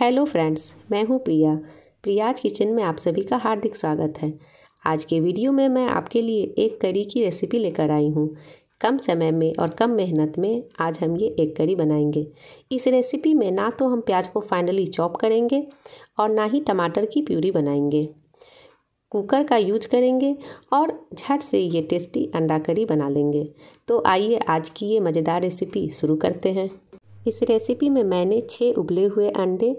hello friends मैं हूं प्रिया Priya's kitchen में आप सभी का हार्दिक स्वागत है आज के वीडियो में मैं आपके लिए एक करी की रेसिपी लेकर आई हूं कम समय में और कम मेहनत में आज हम ये एक करी बनाएंगे इस रेसिपी में ना तो हम प्याज को फाइनली चॉप करेंगे और ना ही टमाटर की प्यूरी बनाएंगे कुकर का यूज करेंगे और झट से ये टेस्टी अंडा करी बना लेंगे तो आइए आज की ये मज़ेदार रेसिपी शुरू करते हैं इस रेसिपी में मैंने छः उबले हुए अंडे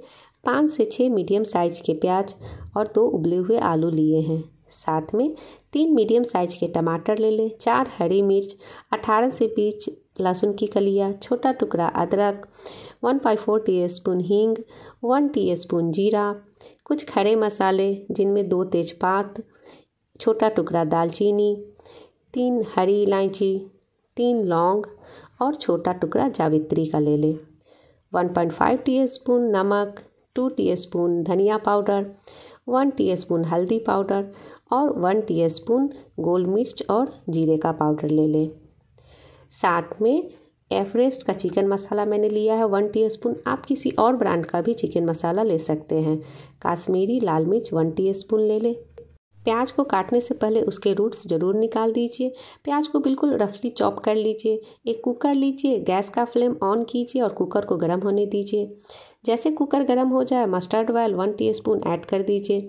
पाँच से छः मीडियम साइज के प्याज और दो उबले हुए आलू लिए हैं साथ में तीन मीडियम साइज के टमाटर ले लें चार हरी मिर्च अठारह से बीस लहसुन की कलिया छोटा टुकड़ा अदरक one by four teaspoon हींग वन टी स्पून जीरा कुछ खड़े मसाले जिनमें दो तेजपात छोटा टुकड़ा दालचीनी तीन हरी इलायची तीन लौंग और छोटा टुकड़ा जावित्री का ले लें 1.5 स्पून नमक 2 स्पून धनिया पाउडर 1 स्पून हल्दी पाउडर और 1 स्पून गोल मिर्च और जीरे का पाउडर ले लें साथ में एवरेस्ट का चिकन मसाला मैंने लिया है वन टी स्पून आप किसी और ब्रांड का भी चिकन मसाला ले सकते हैं काश्मीरी लाल मिर्च वन टी स्पून ले लें प्याज को काटने से पहले उसके रूट्स ज़रूर निकाल दीजिए प्याज को बिल्कुल रफली चॉप कर लीजिए एक कुकर लीजिए गैस का फ्लेम ऑन कीजिए और कुकर को गर्म होने दीजिए जैसे कुकर गर्म हो जाए mustard oil one teaspoon add कर दीजिए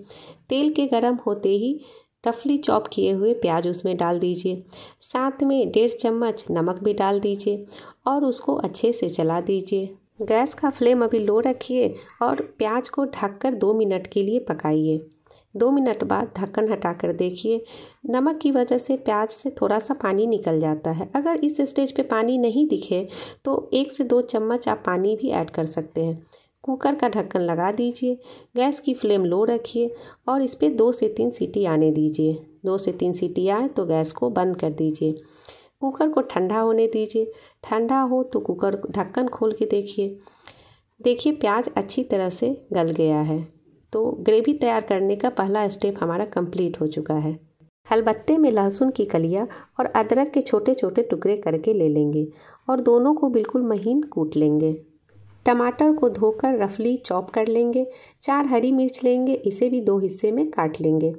तेल के गर्म होते ही रफली चॉप किए हुए प्याज उसमें डाल दीजिए साथ में डेढ़ चम्मच नमक भी डाल दीजिए और उसको अच्छे से चला दीजिए गैस का फ्लेम अभी लो रखिए और प्याज को ढककर दो मिनट के लिए पकाइए दो मिनट बाद ढक्कन हटाकर देखिए नमक की वजह से प्याज से थोड़ा सा पानी निकल जाता है अगर इस स्टेज पे पानी नहीं दिखे तो एक से दो चम्मच आप पानी भी ऐड कर सकते हैं कुकर का ढक्कन लगा दीजिए गैस की फ्लेम लो रखिए और इस पर दो से तीन सीटी आने दीजिए दो से तीन सीटी आए तो गैस को बंद कर दीजिए कुकर को ठंडा होने दीजिए ठंडा हो तो कुकर ढक्कन खोल के देखिए देखिए प्याज अच्छी तरह से गल गया है तो ग्रेवी तैयार करने का पहला स्टेप हमारा कंप्लीट हो चुका है हलबत्ते में लहसुन की कलिया और अदरक के छोटे छोटे टुकड़े करके ले लेंगे और दोनों को बिल्कुल महीन कूट लेंगे टमाटर को धोकर रफली चॉप कर लेंगे चार हरी मिर्च लेंगे इसे भी दो हिस्से में काट लेंगे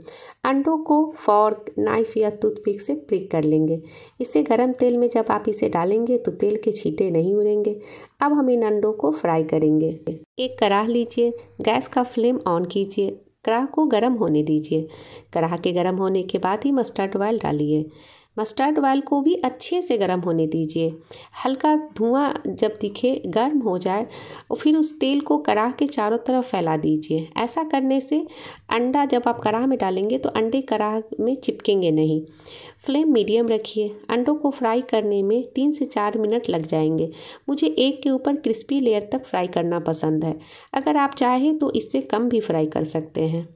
अंडों को फॉर्क नाइफ या टूथपिक से प्रिक कर लेंगे इसे गरम तेल में जब आप इसे डालेंगे तो तेल के छींटे नहीं उड़ेंगे अब हम इन अंडों को फ्राई करेंगे एक कराह लीजिए गैस का फ्लेम ऑन कीजिए कराह को गर्म होने दीजिए कराह के गर्म होने के बाद ही मस्टर्ड ऑयल डालिए मस्टर्ड ऑयल को भी अच्छे से गर्म होने दीजिए हल्का धुआं जब दिखे गर्म हो जाए और फिर उस तेल को कड़ा के चारों तरफ फैला दीजिए ऐसा करने से अंडा जब आप कड़ाह में डालेंगे तो अंडे कड़ाह में चिपकेंगे नहीं फ्लेम मीडियम रखिए अंडों को फ्राई करने में तीन से चार मिनट लग जाएंगे मुझे एक के ऊपर क्रिस्पी लेयर तक फ्राई करना पसंद है अगर आप चाहें तो इससे कम भी फ्राई कर सकते हैं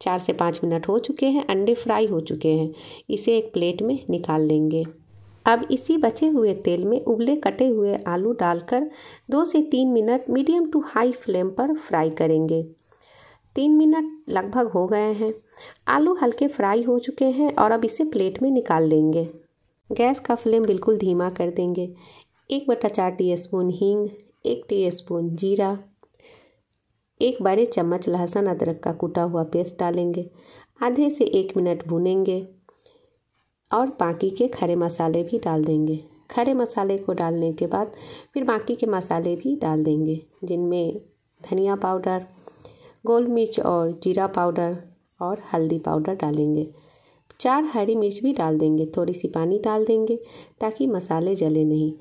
चार से पाँच मिनट हो चुके हैं अंडे फ्राई हो चुके हैं इसे एक प्लेट में निकाल लेंगे अब इसी बचे हुए तेल में उबले कटे हुए आलू डालकर दो से तीन minute medium to high flame पर फ्राई करेंगे तीन मिनट लगभग हो गए हैं आलू हल्के फ्राई हो चुके हैं और अब इसे प्लेट में निकाल लेंगे गैस का फ्लेम बिल्कुल धीमा कर देंगे एक बटा चार टी स्पून हींग एक टी स्पून जीरा एक बड़े चम्मच लहसुन अदरक का कूटा हुआ पेस्ट डालेंगे आधे से एक मिनट भूनेंगे और बाकी के खड़े मसाले भी डाल देंगे खड़े मसाले को डालने के बाद फिर बाकी के मसाले भी डाल देंगे जिनमें धनिया पाउडर गोल मिर्च और जीरा पाउडर और हल्दी पाउडर डालेंगे चार हरी मिर्च भी डाल देंगे थोड़ी सी पानी डाल देंगे ताकि मसाले जले नहीं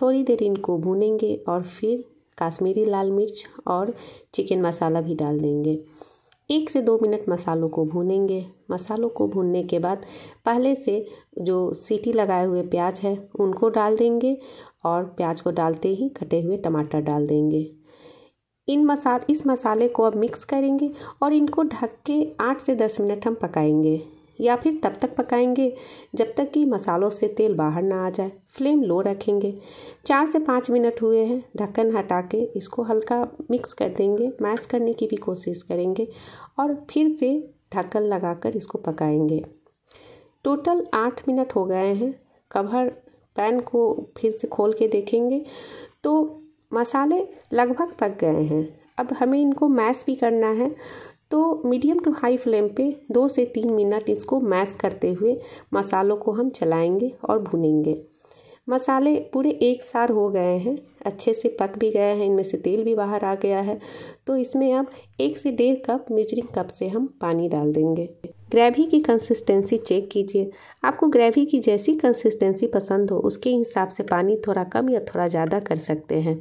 थोड़ी देर इनको भूनेंगे और फिर काश्मीरी लाल मिर्च और चिकन मसाला भी डाल देंगे एक से दो मिनट मसालों को भूनेंगे मसालों को भूनने के बाद पहले से जो सीटी लगाए हुए प्याज है उनको डाल देंगे और प्याज को डालते ही कटे हुए टमाटर डाल देंगे इन मसाल इस मसाले को अब मिक्स करेंगे और इनको ढक के आठ से दस मिनट हम पकाएंगे या फिर तब तक पकाएंगे जब तक कि मसालों से तेल बाहर ना आ जाए फ्लेम लो रखेंगे चार से पाँच मिनट हुए हैं ढक्कन हटा के इसको हल्का मिक्स कर देंगे मैश करने की भी कोशिश करेंगे और फिर से ढक्कन लगाकर इसको पकाएंगे टोटल आठ मिनट हो गए हैं कवर पैन को फिर से खोल के देखेंगे तो मसाले लगभग पक गए हैं अब हमें इनको मैश भी करना है तो मीडियम टू हाई फ्लेम पे दो से तीन मिनट इसको मैश करते हुए मसालों को हम चलाएंगे और भुनेंगे मसाले पूरे एक सार हो गए हैं अच्छे से पक भी गए हैं इनमें से तेल भी बाहर आ गया है तो इसमें अब एक से डेढ़ कप मेजरिंग कप से हम पानी डाल देंगे ग्रेवी की कंसिस्टेंसी चेक कीजिए आपको ग्रेवी की जैसी कंसिस्टेंसी पसंद हो उसके हिसाब से पानी थोड़ा कम या थोड़ा ज़्यादा कर सकते हैं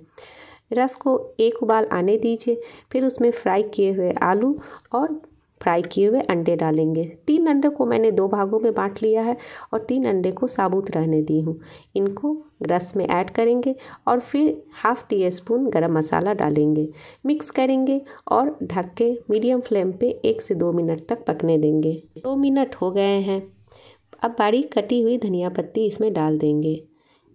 रस को एक उबाल आने दीजिए फिर उसमें फ्राई किए हुए आलू और फ्राई किए हुए अंडे डालेंगे तीन अंडे को मैंने दो भागों में बांट लिया है और तीन अंडे को साबुत रहने दी हूँ इनको रस में ऐड करेंगे और फिर हाफ़ टी स्पून गर्म मसाला डालेंगे मिक्स करेंगे और ढक के मीडियम फ्लेम पे एक से दो मिनट तक पकने देंगे दो मिनट हो गए हैं अब बारीक कटी हुई धनिया पत्ती इसमें डाल देंगे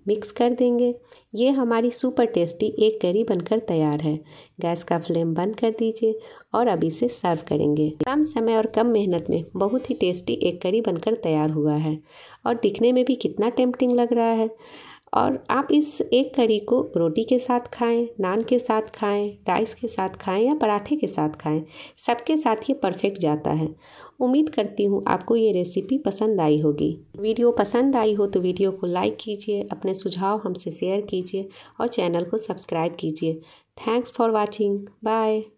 मिक्स कर देंगे ये हमारी सुपर टेस्टी एक करी बनकर तैयार है गैस का फ्लेम बंद कर दीजिए और अब इसे सर्व करेंगे कम समय और कम मेहनत में बहुत ही टेस्टी एक करी बनकर तैयार हुआ है और दिखने में भी कितना टेम्पटिंग लग रहा है और आप इस एक करी को रोटी के साथ खाएं नान के साथ खाएं राइस के साथ खाएं या पराठे के साथ खाएं सबके साथ ये परफेक्ट जाता है उम्मीद करती हूँ आपको ये रेसिपी पसंद आई होगी वीडियो पसंद आई हो तो वीडियो को लाइक कीजिए अपने सुझाव हमसे शेयर कीजिए और चैनल को सब्सक्राइब कीजिए थैंक्स फॉर वॉचिंग बाय